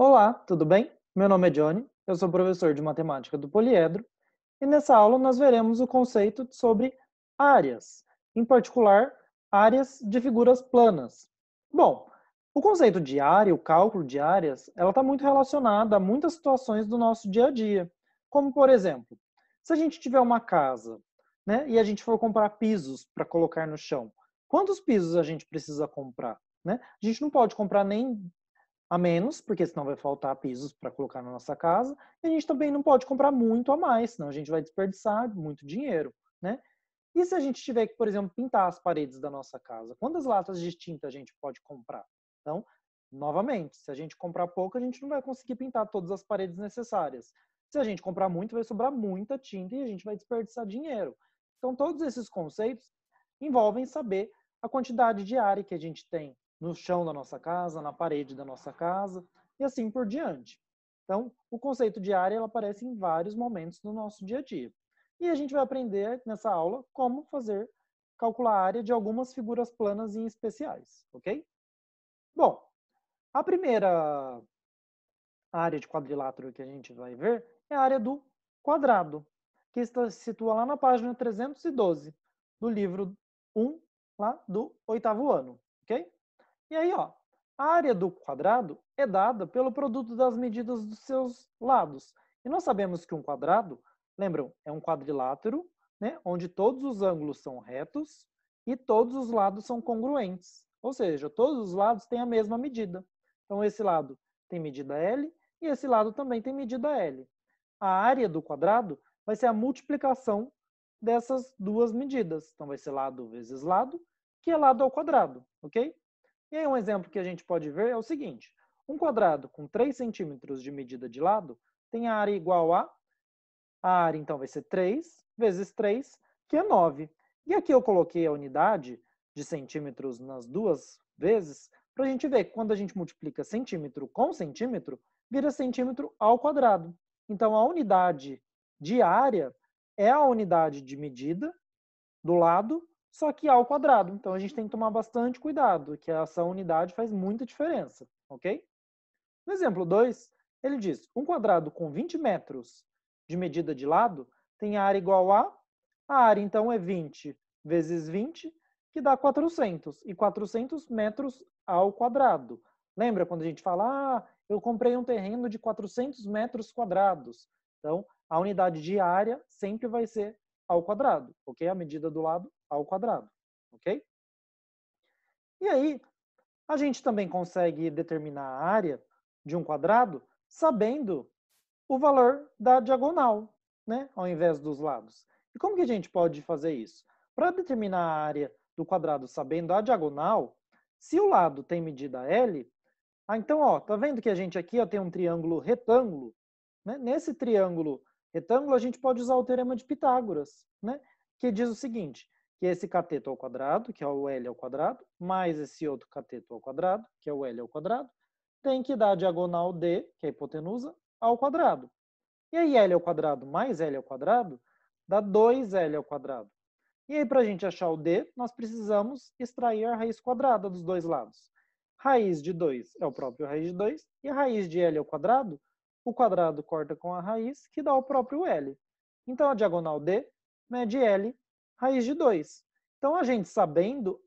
Olá, tudo bem? Meu nome é Johnny, eu sou professor de matemática do Poliedro e nessa aula nós veremos o conceito sobre áreas, em particular áreas de figuras planas. Bom, o conceito de área, o cálculo de áreas, ela está muito relacionada a muitas situações do nosso dia a dia, como por exemplo, se a gente tiver uma casa né, e a gente for comprar pisos para colocar no chão, quantos pisos a gente precisa comprar? Né? A gente não pode comprar nem a menos, porque senão vai faltar pisos para colocar na nossa casa. E a gente também não pode comprar muito a mais, senão a gente vai desperdiçar muito dinheiro, né? E se a gente tiver que, por exemplo, pintar as paredes da nossa casa? Quantas latas de tinta a gente pode comprar? Então, novamente, se a gente comprar pouco, a gente não vai conseguir pintar todas as paredes necessárias. Se a gente comprar muito, vai sobrar muita tinta e a gente vai desperdiçar dinheiro. Então, todos esses conceitos envolvem saber a quantidade de área que a gente tem no chão da nossa casa, na parede da nossa casa e assim por diante. Então, o conceito de área ela aparece em vários momentos do nosso dia a dia. E a gente vai aprender nessa aula como fazer calcular a área de algumas figuras planas em especiais, ok? Bom, a primeira área de quadrilátero que a gente vai ver é a área do quadrado, que se situa lá na página 312 do livro 1, lá do oitavo ano, ok? E aí, ó, a área do quadrado é dada pelo produto das medidas dos seus lados. E nós sabemos que um quadrado, lembram, é um quadrilátero, né, onde todos os ângulos são retos e todos os lados são congruentes. Ou seja, todos os lados têm a mesma medida. Então, esse lado tem medida L e esse lado também tem medida L. A área do quadrado vai ser a multiplicação dessas duas medidas. Então, vai ser lado vezes lado, que é lado ao quadrado, ok? E aí um exemplo que a gente pode ver é o seguinte. Um quadrado com 3 centímetros de medida de lado tem a área igual a... A área, então, vai ser 3 vezes 3, que é 9. E aqui eu coloquei a unidade de centímetros nas duas vezes, para a gente ver que quando a gente multiplica centímetro com centímetro, vira centímetro ao quadrado. Então, a unidade de área é a unidade de medida do lado só que ao quadrado. Então a gente tem que tomar bastante cuidado, que essa unidade faz muita diferença, ok? No exemplo 2, ele diz: um quadrado com 20 metros de medida de lado tem área igual a. A área então é 20 vezes 20, que dá 400, e 400 metros ao quadrado. Lembra quando a gente fala, ah, eu comprei um terreno de 400 metros quadrados? Então, a unidade de área sempre vai ser ao quadrado, ok? A medida do lado ao quadrado, ok? E aí, a gente também consegue determinar a área de um quadrado sabendo o valor da diagonal, né? ao invés dos lados. E como que a gente pode fazer isso? Para determinar a área do quadrado sabendo a diagonal, se o lado tem medida L, ah, então, ó, tá vendo que a gente aqui ó, tem um triângulo retângulo? Né? Nesse triângulo retângulo, a gente pode usar o teorema de Pitágoras, né? que diz o seguinte, que é esse cateto ao quadrado, que é o L ao quadrado, mais esse outro cateto ao quadrado, que é o L ao quadrado, tem que dar a diagonal D, que é a hipotenusa, ao quadrado. E aí L ao quadrado mais L ao quadrado dá 2L ao quadrado. E aí, para a gente achar o D, nós precisamos extrair a raiz quadrada dos dois lados. Raiz de 2 é o próprio raiz de 2, e a raiz de L ao quadrado, o quadrado corta com a raiz, que dá o próprio L. Então, a diagonal D mede L raiz de 2. Então, a gente sabendo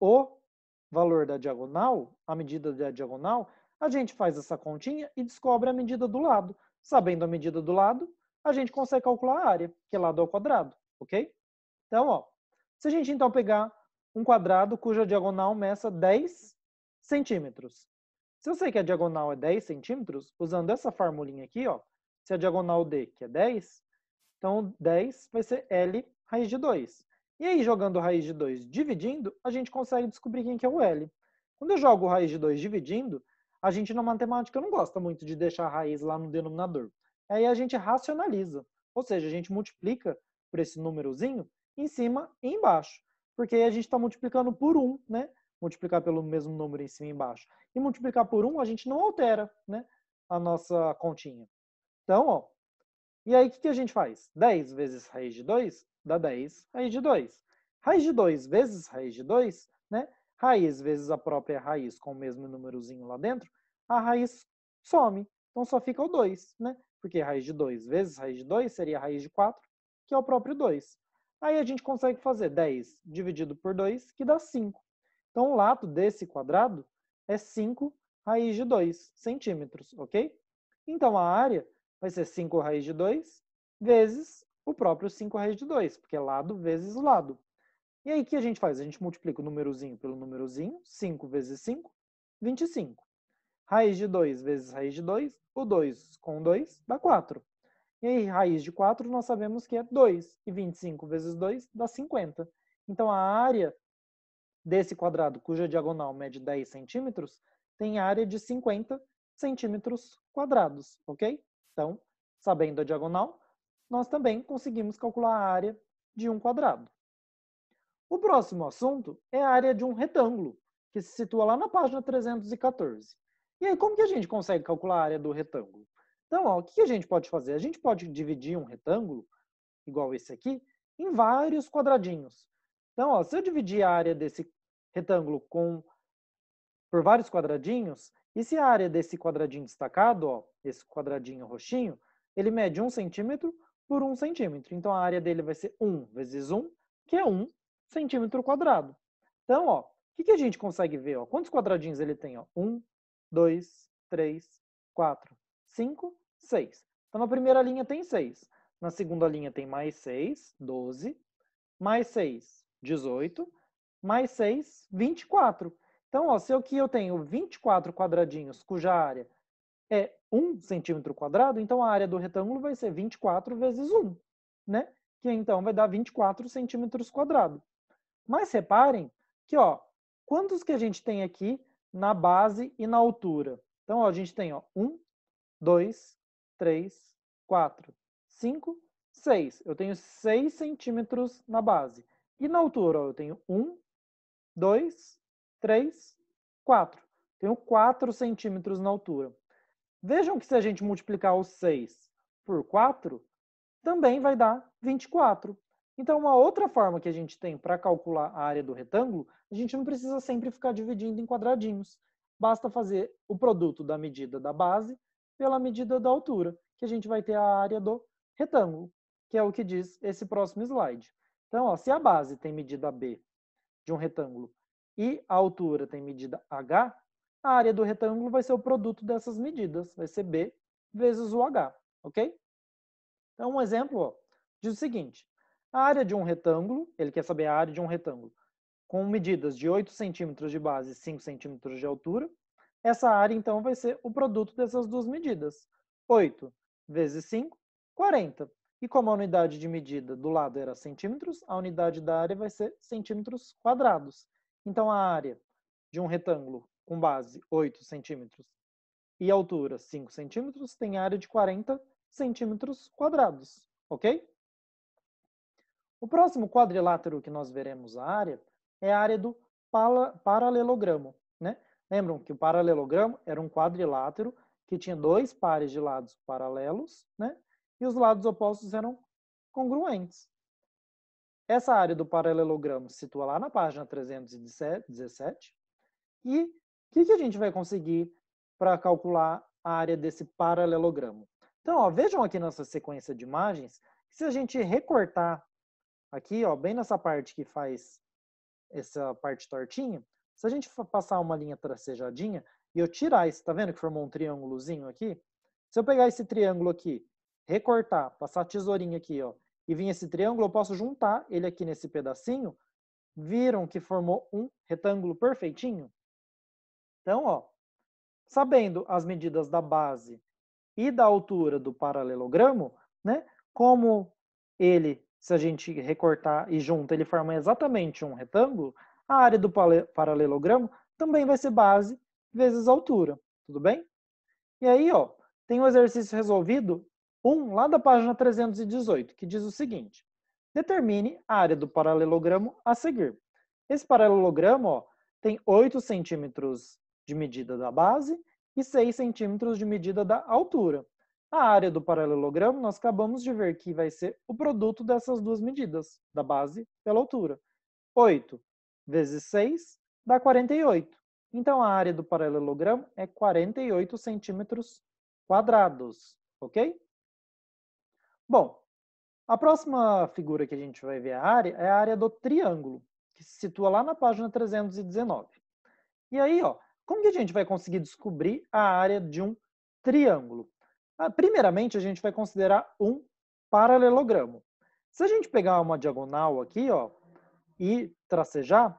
o valor da diagonal, a medida da diagonal, a gente faz essa continha e descobre a medida do lado. Sabendo a medida do lado, a gente consegue calcular a área, que é lado ao quadrado, ok? Então, ó, se a gente então pegar um quadrado cuja diagonal meça 10 centímetros. Se eu sei que a diagonal é 10 centímetros, usando essa formulinha aqui, ó, se a diagonal D, que é 10, então 10 vai ser L raiz de 2. E aí, jogando raiz de 2 dividindo, a gente consegue descobrir quem que é o L. Quando eu jogo raiz de 2 dividindo, a gente na matemática não gosta muito de deixar a raiz lá no denominador. Aí a gente racionaliza, ou seja, a gente multiplica por esse númerozinho em cima e embaixo. Porque aí a gente está multiplicando por 1, um, né? Multiplicar pelo mesmo número em cima e embaixo. E multiplicar por 1, um, a gente não altera né? a nossa continha. Então, ó, e aí o que, que a gente faz? 10 vezes raiz de 2 dá 10 raiz de 2. Raiz de 2 vezes raiz de 2, né? Raiz vezes a própria raiz com o mesmo númerozinho lá dentro, a raiz some. Então só fica o 2, né? Porque raiz de 2 vezes raiz de 2 seria a raiz de 4, que é o próprio 2. Aí a gente consegue fazer 10 dividido por 2, que dá 5. Então o lado desse quadrado é 5 raiz de 2 centímetros, ok? Então a área vai ser 5 raiz de 2 vezes o próprio 5 raiz de 2, porque é lado vezes lado. E aí, o que a gente faz? A gente multiplica o númerozinho pelo númerozinho, 5 vezes 5, 25. Raiz de 2 vezes raiz de 2, o 2 com 2 dá 4. E aí, raiz de 4, nós sabemos que é 2. E 25 vezes 2 dá 50. Então, a área desse quadrado, cuja diagonal mede 10 centímetros, tem área de 50 centímetros quadrados, ok? Então, sabendo a diagonal, nós também conseguimos calcular a área de um quadrado. O próximo assunto é a área de um retângulo, que se situa lá na página 314. E aí, como que a gente consegue calcular a área do retângulo? Então, ó, o que a gente pode fazer? A gente pode dividir um retângulo, igual esse aqui, em vários quadradinhos. Então, ó, se eu dividir a área desse retângulo com, por vários quadradinhos, e se a área desse quadradinho destacado, ó, esse quadradinho roxinho, ele mede um centímetro, por 1 centímetro. Então, a área dele vai ser 1 vezes 1, que é 1 centímetro quadrado. Então, ó, o que, que, a gente consegue ver? Ó? Quantos quadradinhos ele tem? Ó? 1, 2, 3, 4, 5, 6. Então, na primeira linha tem 6. Na segunda linha tem mais 6, 12. Mais 6, 18. Mais 6, 24. Então, ó, se eu, que eu tenho 24 quadradinhos cuja área é 1 centímetro quadrado, então a área do retângulo vai ser 24 vezes 1, né? Que então vai dar 24 centímetros quadrados. Mas reparem que, ó, quantos que a gente tem aqui na base e na altura? Então, ó, a gente tem 1, 2, 3, 4, 5, 6. Eu tenho 6 centímetros na base. E na altura, ó, eu tenho 1, 2, 3, 4. Tenho 4 centímetros na altura. Vejam que se a gente multiplicar os 6 por 4, também vai dar 24. Então, uma outra forma que a gente tem para calcular a área do retângulo, a gente não precisa sempre ficar dividindo em quadradinhos. Basta fazer o produto da medida da base pela medida da altura, que a gente vai ter a área do retângulo, que é o que diz esse próximo slide. Então, ó, se a base tem medida B de um retângulo e a altura tem medida H, a área do retângulo vai ser o produto dessas medidas, vai ser B vezes o H, ok? Então, um exemplo ó, diz o seguinte, a área de um retângulo, ele quer saber a área de um retângulo, com medidas de 8 centímetros de base e 5 centímetros de altura, essa área, então, vai ser o produto dessas duas medidas. 8 vezes 5, 40. E como a unidade de medida do lado era centímetros, a unidade da área vai ser centímetros quadrados. Então, a área de um retângulo com base 8 centímetros e altura 5 centímetros, tem área de 40 centímetros quadrados, ok? O próximo quadrilátero que nós veremos a área é a área do paralelogramo, né? Lembram que o paralelogramo era um quadrilátero que tinha dois pares de lados paralelos, né? E os lados opostos eram congruentes. Essa área do paralelogramo se situa lá na página 317 e que, que a gente vai conseguir para calcular a área desse paralelogramo? Então, ó, vejam aqui nossa sequência de imagens, se a gente recortar aqui, ó, bem nessa parte que faz essa parte tortinha, se a gente passar uma linha tracejadinha e eu tirar esse, tá vendo que formou um triângulozinho aqui? Se eu pegar esse triângulo aqui, recortar, passar a tesourinha aqui, ó, e vir esse triângulo, eu posso juntar ele aqui nesse pedacinho. Viram que formou um retângulo perfeitinho? Então, ó, sabendo as medidas da base e da altura do paralelogramo, né? Como ele, se a gente recortar e junta, ele forma exatamente um retângulo, a área do paralelogramo também vai ser base vezes altura, tudo bem? E aí, ó, tem o um exercício resolvido 1 um, lá da página 318, que diz o seguinte: determine a área do paralelogramo a seguir. Esse paralelogramo ó, tem 8 centímetros de medida da base e 6 centímetros de medida da altura. A área do paralelogramo, nós acabamos de ver que vai ser o produto dessas duas medidas, da base pela altura. 8 vezes 6 dá 48. Então, a área do paralelogramo é 48 centímetros quadrados, ok? Bom, a próxima figura que a gente vai ver a área é a área do triângulo, que se situa lá na página 319. E aí, ó, como que a gente vai conseguir descobrir a área de um triângulo? Ah, primeiramente, a gente vai considerar um paralelogramo. Se a gente pegar uma diagonal aqui, ó, e tracejar,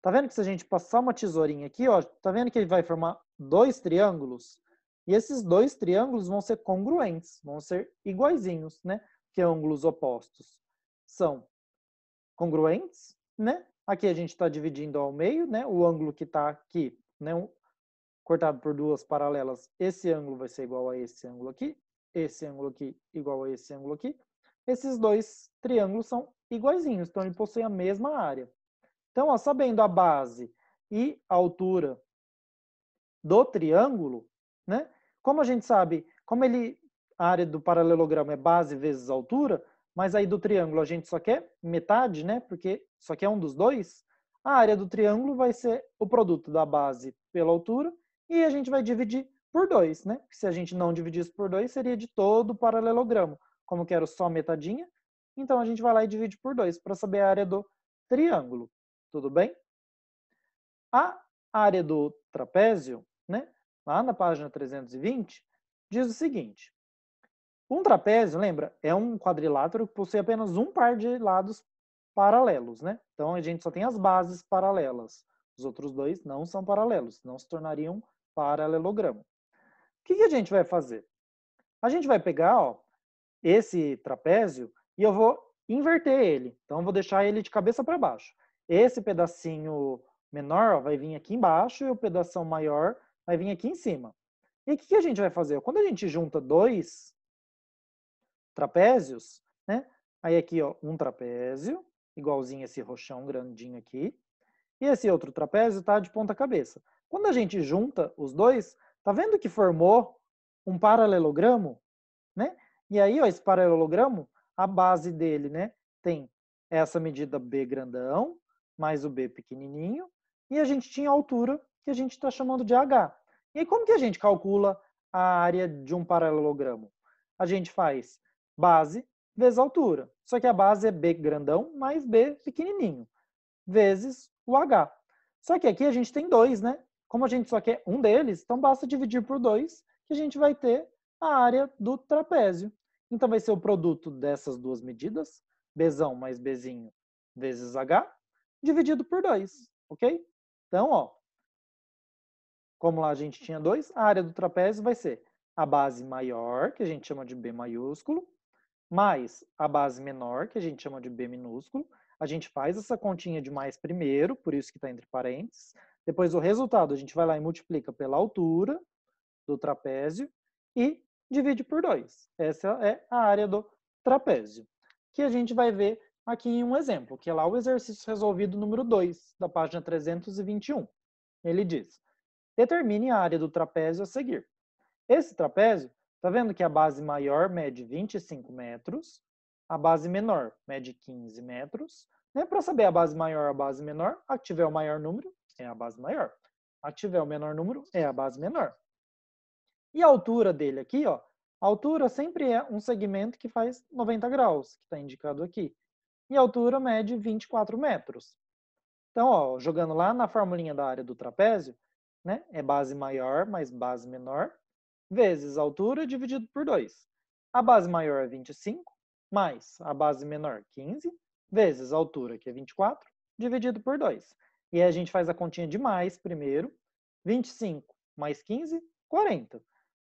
tá vendo que se a gente passar uma tesourinha aqui, ó, tá vendo que ele vai formar dois triângulos? E esses dois triângulos vão ser congruentes, vão ser iguaizinhos, né? Que ângulos opostos são congruentes, né? Aqui a gente está dividindo ao meio, né? O ângulo que está aqui né, um, cortado por duas paralelas, esse ângulo vai ser igual a esse ângulo aqui, esse ângulo aqui igual a esse ângulo aqui. Esses dois triângulos são iguaizinhos, então ele possui a mesma área. Então, ó, sabendo a base e a altura do triângulo, né? Como a gente sabe, como ele a área do paralelogramo é base vezes altura, mas aí do triângulo a gente só quer metade, né? Porque só quer um dos dois. A área do triângulo vai ser o produto da base pela altura e a gente vai dividir por 2, né? Se a gente não dividisse por 2, seria de todo o paralelogramo. Como quero só metadinha, então a gente vai lá e divide por 2 para saber a área do triângulo. Tudo bem? A área do trapézio, né? Lá na página 320, diz o seguinte: um trapézio, lembra, é um quadrilátero que possui apenas um par de lados paralelos, né? Então a gente só tem as bases paralelas. Os outros dois não são paralelos, não se tornariam paralelogramo. O que, que a gente vai fazer? A gente vai pegar ó, esse trapézio e eu vou inverter ele. Então eu vou deixar ele de cabeça para baixo. Esse pedacinho menor ó, vai vir aqui embaixo e o pedaço maior vai vir aqui em cima. E o que, que a gente vai fazer? Quando a gente junta dois trapézios, né? Aí aqui, ó, um trapézio, igualzinho esse rochão grandinho aqui. E esse outro trapézio está de ponta cabeça. Quando a gente junta os dois, tá vendo que formou um paralelogramo? Né? E aí, ó, esse paralelogramo, a base dele né, tem essa medida B grandão, mais o B pequenininho, e a gente tinha a altura que a gente está chamando de H. E aí, como que a gente calcula a área de um paralelogramo? A gente faz base vezes a altura. Só que a base é B grandão mais B pequenininho, vezes o H. Só que aqui a gente tem dois, né? Como a gente só quer um deles, então basta dividir por dois, que a gente vai ter a área do trapézio. Então vai ser o produto dessas duas medidas, Bzão mais Bzinho vezes H, dividido por 2, ok? Então, ó, como lá a gente tinha 2, a área do trapézio vai ser a base maior, que a gente chama de B maiúsculo, mais a base menor, que a gente chama de B minúsculo. A gente faz essa continha de mais primeiro, por isso que está entre parênteses. Depois o resultado a gente vai lá e multiplica pela altura do trapézio e divide por 2. Essa é a área do trapézio, que a gente vai ver aqui em um exemplo, que é lá o exercício resolvido número 2, da página 321. Ele diz, determine a área do trapézio a seguir. Esse trapézio Tá vendo que a base maior mede 25 metros, a base menor mede 15 metros. Né? Para saber a base maior a base menor, a que tiver o maior número é a base maior. A que tiver o menor número é a base menor. E a altura dele aqui, ó, a altura sempre é um segmento que faz 90 graus, que está indicado aqui. E a altura mede 24 metros. Então, ó, jogando lá na formulinha da área do trapézio, né, é base maior mais base menor, vezes a altura dividido por 2. A base maior é 25, mais a base menor, 15, é vezes a altura, que é 24, dividido por 2. E aí a gente faz a continha de mais primeiro. 25 mais 15, 40.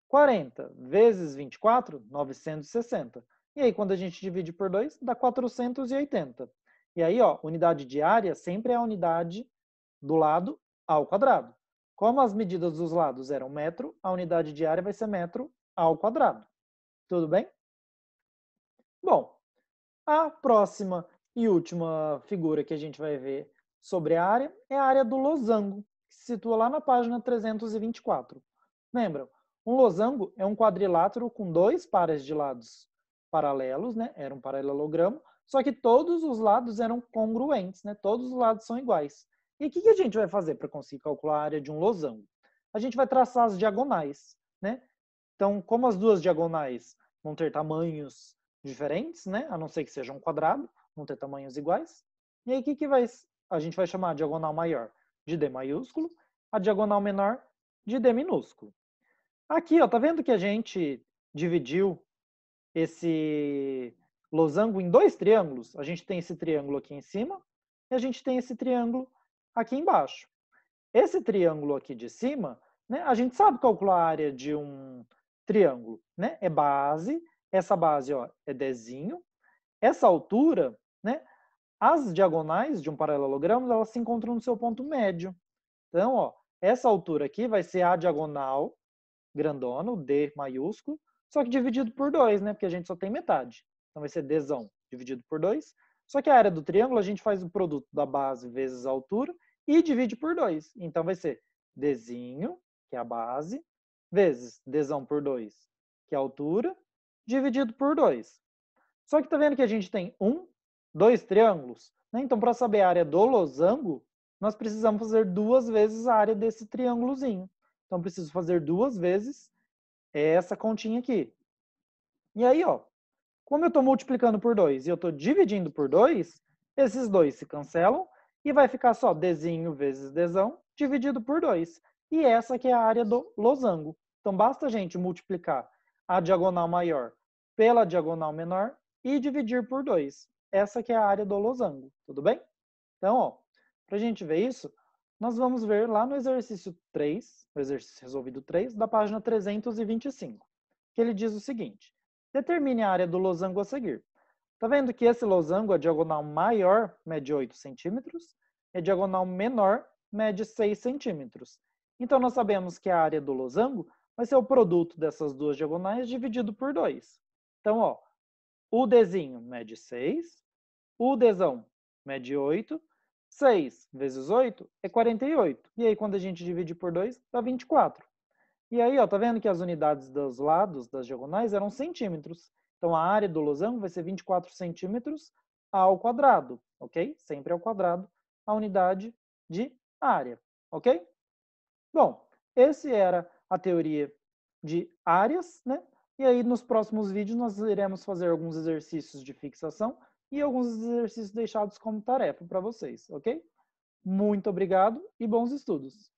40 vezes 24, 960. E aí, quando a gente divide por 2, dá 480. E aí, ó, unidade de área sempre é a unidade do lado ao quadrado. Como as medidas dos lados eram metro, a unidade de área vai ser metro ao quadrado. Tudo bem? Bom, a próxima e última figura que a gente vai ver sobre a área é a área do losango, que se situa lá na página 324. Lembram? Um losango é um quadrilátero com dois pares de lados paralelos, né? Era um paralelogramo, só que todos os lados eram congruentes, né? Todos os lados são iguais. E o que, que a gente vai fazer para conseguir calcular a área de um losango? A gente vai traçar as diagonais, né? Então, como as duas diagonais vão ter tamanhos diferentes, né? A não ser que seja um quadrado, vão ter tamanhos iguais. E aí, o que, que vai, a gente vai chamar a diagonal maior de D maiúsculo, a diagonal menor de D minúsculo. Aqui, ó, tá vendo que a gente dividiu esse losango em dois triângulos? A gente tem esse triângulo aqui em cima e a gente tem esse triângulo aqui embaixo. Esse triângulo aqui de cima, né, a gente sabe calcular a área de um triângulo. Né? É base, essa base ó, é dezinho. Essa altura, né, as diagonais de um paralelogramo elas se encontram no seu ponto médio. Então, ó, essa altura aqui vai ser a diagonal grandona, o D maiúsculo, só que dividido por 2, né? Porque a gente só tem metade. Então vai ser Dzão dividido por 2. Só que a área do triângulo a gente faz o produto da base vezes a altura e divide por 2. Então, vai ser desenho que é a base, vezes desão por 2, que é a altura, dividido por 2. Só que está vendo que a gente tem um, dois triângulos? Né? Então, para saber a área do losango, nós precisamos fazer duas vezes a área desse triângulozinho. Então, preciso fazer duas vezes essa continha aqui. E aí, ó, como eu estou multiplicando por 2 e eu estou dividindo por 2, esses dois se cancelam e vai ficar só desenho vezes desão dividido por 2. E essa que é a área do losango. Então, basta a gente multiplicar a diagonal maior pela diagonal menor e dividir por 2. Essa que é a área do losango, tudo bem? Então, para a gente ver isso, nós vamos ver lá no exercício 3, no exercício resolvido 3, da página 325, que ele diz o seguinte, determine a área do losango a seguir. Tá vendo que esse losango, a é diagonal maior mede 8 centímetros e a diagonal menor mede 6 centímetros. Então, nós sabemos que a área do losango vai ser o produto dessas duas diagonais dividido por 2. Então, ó, o Dzinho mede 6, o desão mede 8, 6 vezes 8 é 48. E aí, quando a gente divide por 2, dá 24. E aí, ó, tá vendo que as unidades dos lados das diagonais eram centímetros. Então, a área do losango vai ser 24 centímetros ao quadrado, ok? Sempre ao quadrado, a unidade de área, ok? Bom, esse era a teoria de áreas, né? E aí, nos próximos vídeos, nós iremos fazer alguns exercícios de fixação e alguns exercícios deixados como tarefa para vocês, ok? Muito obrigado e bons estudos!